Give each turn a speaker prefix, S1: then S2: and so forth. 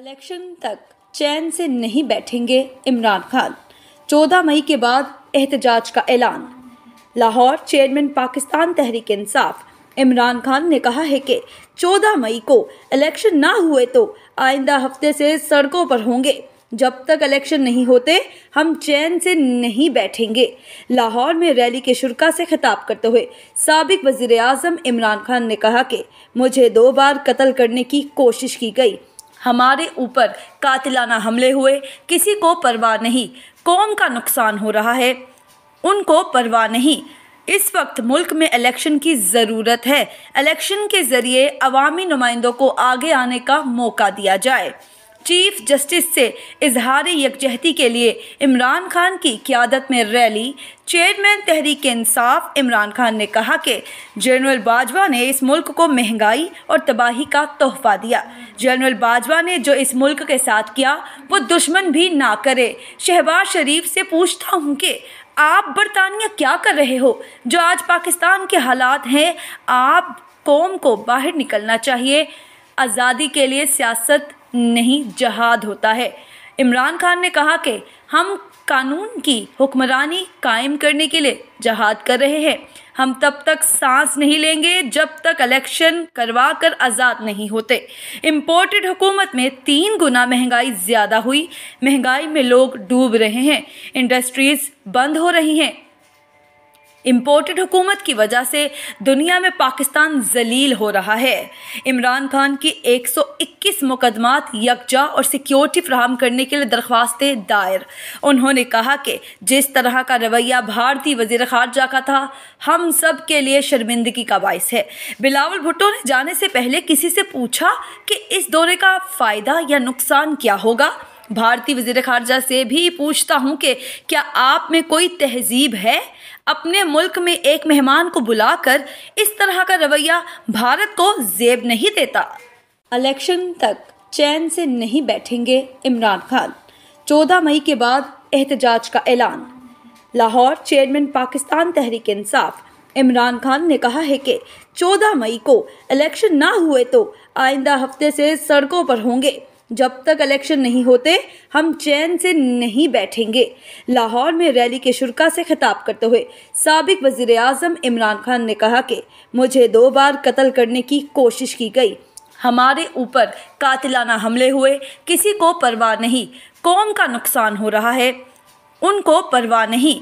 S1: election तक चैन से नहीं बैठेंगे इमरान खान चौदह मई के बाद एहतजाज का ऐलान लाहौर चेयरमैन पाकिस्तान तहरीक इंसाफ इमरान खान ने कहा है कि 14 मई को इलेक्शन ना हुए तो आइंदा हफ्ते से सड़कों पर होंगे जब तक इलेक्शन नहीं होते हम चैन से नहीं बैठेंगे लाहौर में रैली के शुरा से खिताब करते हुए सबक वज़ी अजम इमरान खान ने कहा कि मुझे दो बार कत्ल करने की कोशिश की गई हमारे ऊपर कातिलाना हमले हुए किसी को परवाह नहीं कौम का नुकसान हो रहा है उनको परवाह नहीं इस वक्त मुल्क में इलेक्शन की ज़रूरत है इलेक्शन के ज़रिए अवामी नुमाइंदों को आगे आने का मौका दिया जाए चीफ जस्टिस से इजहार यकजहती के लिए इमरान खान की क्यादत में रैली चेयरमैन तहरीक इंसाफ इमरान खान ने कहा कि जनरल बाजवा ने इस मुल्क को महंगाई और तबाही का तोहफा दिया जनरल बाजवा ने जो इस मुल्क के साथ किया वो दुश्मन भी ना करे शहबाज शरीफ से पूछता हूँ कि आप बरतानिया क्या कर रहे हो जो आज पाकिस्तान के हालात हैं आप कौम को बाहर निकलना चाहिए आज़ादी के लिए सियासत नहीं जहाद होता है इमरान खान ने कहा कि हम कानून की हुक्मरानी कायम करने के लिए जहाद कर रहे हैं हम तब तक सांस नहीं लेंगे जब तक इलेक्शन करवा कर आज़ाद नहीं होते इम्पोर्टेड हुकूमत में तीन गुना महंगाई ज़्यादा हुई महंगाई में लोग डूब रहे हैं इंडस्ट्रीज़ बंद हो रही हैं इम्पोर्टेड हुकूमत की वजह से दुनिया में पाकिस्तान जलील हो रहा है इमरान खान की 121 मुकदमात यकजा और सिक्योरिटी फ्राहम करने के लिए दरख्वास्तें दायर उन्होंने कहा कि जिस तरह का रवैया भारतीय वजीर खारजा का था हम सब के लिए शर्मिंदगी का बायस है बिलावल भुट्टो ने जाने से पहले किसी से पूछा कि इस दौरे का फ़ायदा या नुकसान क्या होगा भारतीय वजीर खारजा से भी पूछता हूँ कि क्या आप में कोई तहजीब है अपने मुल्क में एक मेहमान को बुलाकर इस तरह का रवैया भारत को जेब नहीं देता इलेक्शन तक चैन से नहीं बैठेंगे इमरान खान चौदह मई के बाद एहतजाज का ऐलान लाहौर चेयरमैन पाकिस्तान तहरीक इंसाफ इमरान खान ने कहा है कि 14 मई को इलेक्शन ना हुए तो आइंदा हफ्ते से सड़कों पर होंगे जब तक इलेक्शन नहीं होते हम चैन से नहीं बैठेंगे लाहौर में रैली के शुरा से खिताब करते हुए सबक वजीर अजम इमरान खान ने कहा कि मुझे दो बार कत्ल करने की कोशिश की गई हमारे ऊपर कातिलाना हमले हुए किसी को परवाह नहीं कौम का नुकसान हो रहा है उनको परवाह नहीं